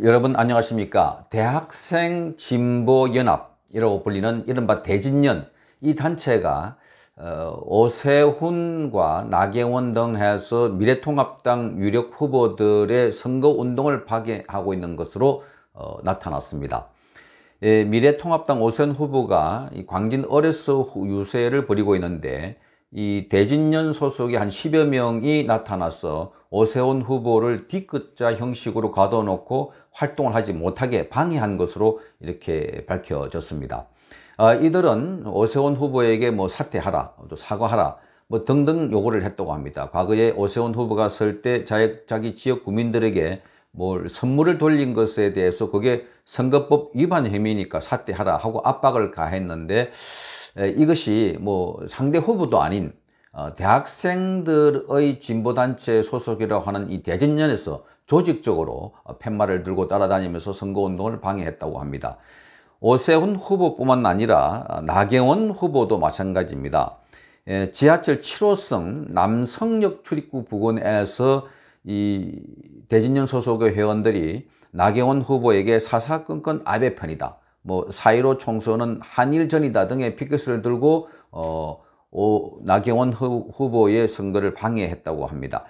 여러분 안녕하십니까 대학생 진보연합 이라고 불리는 이른바 대진년이 단체가 어, 오세훈과 나경원 등 해서 미래통합당 유력 후보들의 선거운동을 파괴하고 있는 것으로 어, 나타났습니다 예, 미래통합당 오세훈 후보가 이 광진 어레스 유세를 벌이고 있는데 이대진년 소속의 한 10여 명이 나타나서 오세훈 후보를 뒤끝자 형식으로 가둬놓고 활동을 하지 못하게 방해한 것으로 이렇게 밝혀졌습니다. 아, 이들은 오세훈 후보에게 뭐 사퇴하라, 또 사과하라, 뭐 등등 요구를 했다고 합니다. 과거에 오세훈 후보가 설 때 자기 지역 구민들에게 뭘 선물을 돌린 것에 대해서 그게 선거법 위반 혐의니까 사퇴하라 하고 압박을 가했는데 이것이 뭐 상대 후보도 아닌 어, 대학생들의 진보단체 소속이라고 하는 이 대진년에서 조직적으로 어, 팻말을 들고 따라다니면서 선거운동을 방해했다고 합니다. 오세훈 후보뿐만 아니라 어, 나경원 후보도 마찬가지입니다. 지하철 7호선 남성역 출입구 부근에서 이 대진년 소속의 회원들이 나경원 후보에게 사사건건 아베 편이다. 뭐4.15 총선은 한일전이다 등의 피켓을 들고 어, 오, 나경원 후보의 선거를 방해했다고 합니다.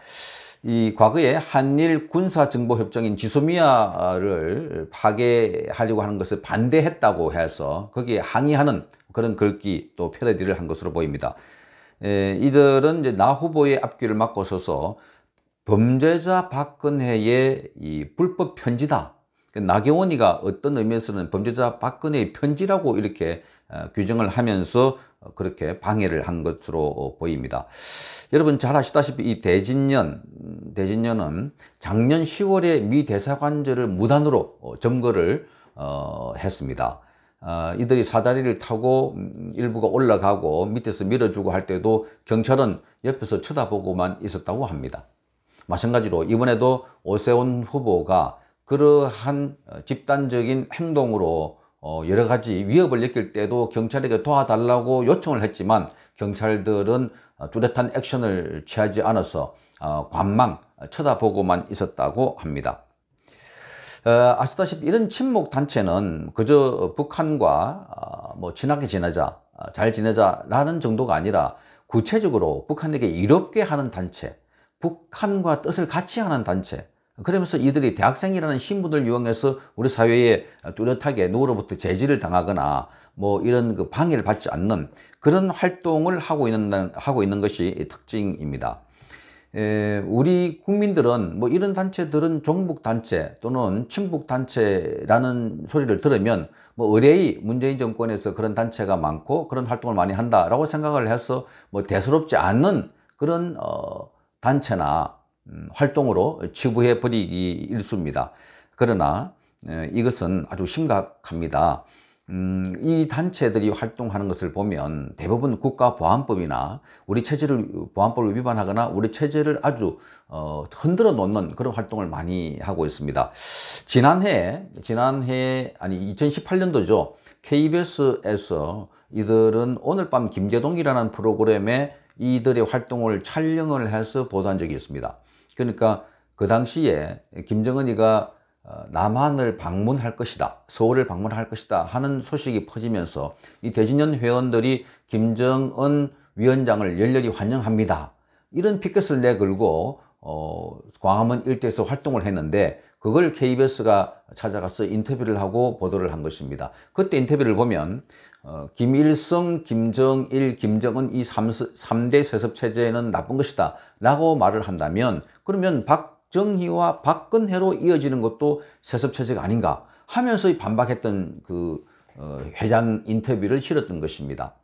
이 과거에 한일 군사정보협정인 지소미아를 파괴하려고 하는 것을 반대했다고 해서 거기에 항의하는 그런 글귀 또 패러디를 한 것으로 보입니다. 에, 이들은 이제 나 후보의 앞길을 막고 서서 범죄자 박근혜의 이 불법 편지다 그러니까 나경원이가 어떤 의미에서는 범죄자 박근혜의 편지라고 이렇게 어, 규정을 하면서 어, 그렇게 방해를 한 것으로 어, 보입니다. 여러분 잘 아시다시피 이 대진년, 대진년은 작년 10월에 미 대사관절을 무단으로 점거를 어, 했습니다. 어, 이들이 사다리를 타고 음, 일부가 올라가고 밑에서 밀어주고 할 때도 경찰은 옆에서 쳐다보고만 있었다고 합니다. 마찬가지로 이번에도 오세훈 후보가 그러한 집단적인 행동으로 어, 여러 가지 위협을 느낄 때도 경찰에게 도와달라고 요청을 했지만 경찰들은 어, 뚜렷한 액션을 취하지 않아서 어, 관망, 쳐다보고만 있었다고 합니다. 아시다시피 이런 침묵 단체는 그저 북한과 뭐 친하게 지내자, 잘 지내자라는 정도가 아니라 구체적으로 북한에게 이롭게 하는 단체, 북한과 뜻을 같이 하는 단체, 그러면서 이들이 대학생이라는 신분을 이용해서 우리 사회에 뚜렷하게 누구로부터 제지를 당하거나 뭐 이런 그 방해를 받지 않는 그런 활동을 하고 있는, 하고 있는 것이 특징입니다. 에, 우리 국민들은 뭐 이런 단체들은 종북단체 또는 친북단체라는 소리를 들으면 뭐 의뢰의 문재인 정권에서 그런 단체가 많고 그런 활동을 많이 한다라고 생각을 해서 뭐 대수롭지 않는 그런 어, 단체나 음, 활동으로 지부해 버리기 일쑤입니다. 그러나 이것은 아주 심각합니다. 음, 이 단체들이 활동하는 것을 보면 대부분 국가보안법이나 우리 체제를 보안법을 위반하거나 우리 체제를 아주 어, 흔들어 놓는 그런 활동을 많이 하고 있습니다. 지난해 지난해 아니 2018년도죠 KBS에서 이들은 오늘 밤 김재동이라는 프로그램에 이들의 활동을 촬영을 해서 보도한 적이 있습니다. 그러니까 그 당시에 김정은이가 어, 남한을 방문할 것이다, 서울을 방문할 것이다 하는 소식이 퍼지면서 이 대진연 회원들이 김정은 위원장을 열렬히 환영합니다. 이런 피켓을 내걸고 어, 광화문 일대에서 활동을 했는데 그걸 KBS가 찾아가서 인터뷰를 하고 보도를 한 것입니다. 그때 인터뷰를 보면 어, 김일성, 김정일, 김정은 이 3, 3대 세습체제는 나쁜 것이다 라고 말을 한다면 그러면 박정희와 박근혜로 이어지는 것도 세습체제가 아닌가 하면서 반박했던 그 어, 회장 인터뷰를 실었던 것입니다.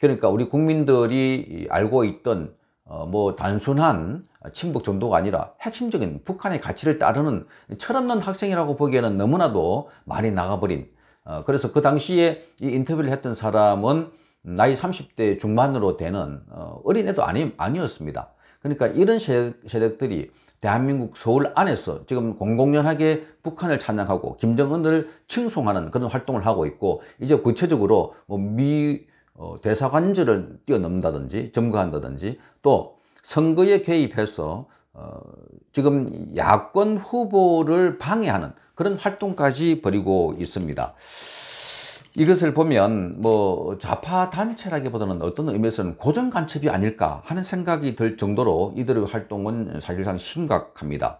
그러니까 우리 국민들이 알고 있던 어, 뭐 단순한 친북 정도가 아니라 핵심적인 북한의 가치를 따르는 철없는 학생이라고 보기에는 너무나도 많이 나가버린 어, 그래서 그 당시에 이 인터뷰를 했던 사람은 나이 30대 중반으로 되는 어, 어린애도 아니, 아니었습니다. 그러니까 이런 세력들이 대한민국 서울 안에서 지금 공공연하게 북한을 찬양하고 김정은을 칭송하는 그런 활동을 하고 있고 이제 구체적으로 뭐 미, 어, 대사관절을 뛰어넘는다든지 점거한다든지 또 선거에 개입해서 어, 지금 야권 후보를 방해하는 그런 활동까지 벌이고 있습니다. 이것을 보면 뭐 좌파 단체라기보다는 어떤 의미에서는 고정 간첩이 아닐까 하는 생각이 들 정도로 이들의 활동은 사실상 심각합니다.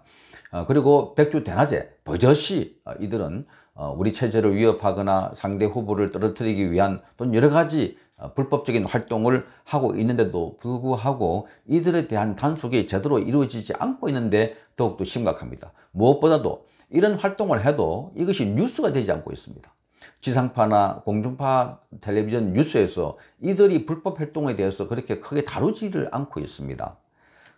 어, 그리고 백주 대낮에 버젓이 어, 이들은 어, 우리 체제를 위협하거나 상대 후보를 떨어뜨리기 위한 또 여러 가지 어, 불법적인 활동을 하고 있는데도 불구하고 이들에 대한 단속이 제대로 이루어지지 않고 있는데 더욱더 심각합니다. 무엇보다도 이런 활동을 해도 이것이 뉴스가 되지 않고 있습니다. 지상파나 공중파 텔레비전 뉴스에서 이들이 불법 활동에 대해서 그렇게 크게 다루지를 않고 있습니다.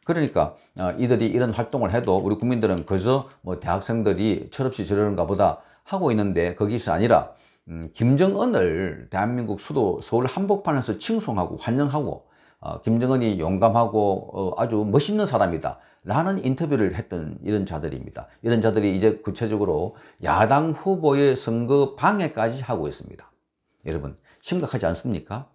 그러니까 어, 이들이 이런 활동을 해도 우리 국민들은 그저 뭐 대학생들이 철없이 저러는가 보다 하고 있는데 거기서 아니라 음, 김정은을 대한민국 수도 서울 한복판에서 칭송하고 환영하고 어, 김정은이 용감하고 어, 아주 멋있는 사람이다 라는 인터뷰를 했던 이런 자들입니다. 이런 자들이 이제 구체적으로 야당 후보의 선거 방해까지 하고 있습니다. 여러분 심각하지 않습니까?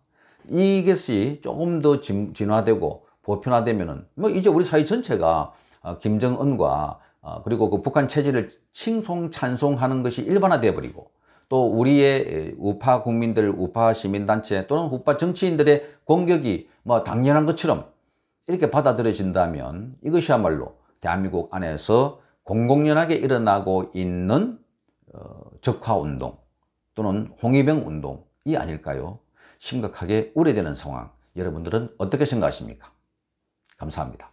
이것이 조금 더 진, 화되고 보편화되면 은뭐 이제 우리 사회 전체가 어, 김정은과 어, 그리고 그 북한 체제를 칭송 찬송하는 것이 일반화되어 버리고 또 우리의 우파 국민들, 우파 시민단체 또는 우파 정치인들의 공격이 뭐 당연한 것처럼 이렇게 받아들여진다면 이것이야말로 대한민국 안에서 공공연하게 일어나고 있는 어, 적화운동 또는 홍위병 운동이 아닐까요? 심각하게 우려되는 상황 여러분들은 어떻게 생각하십니까? 감사합니다.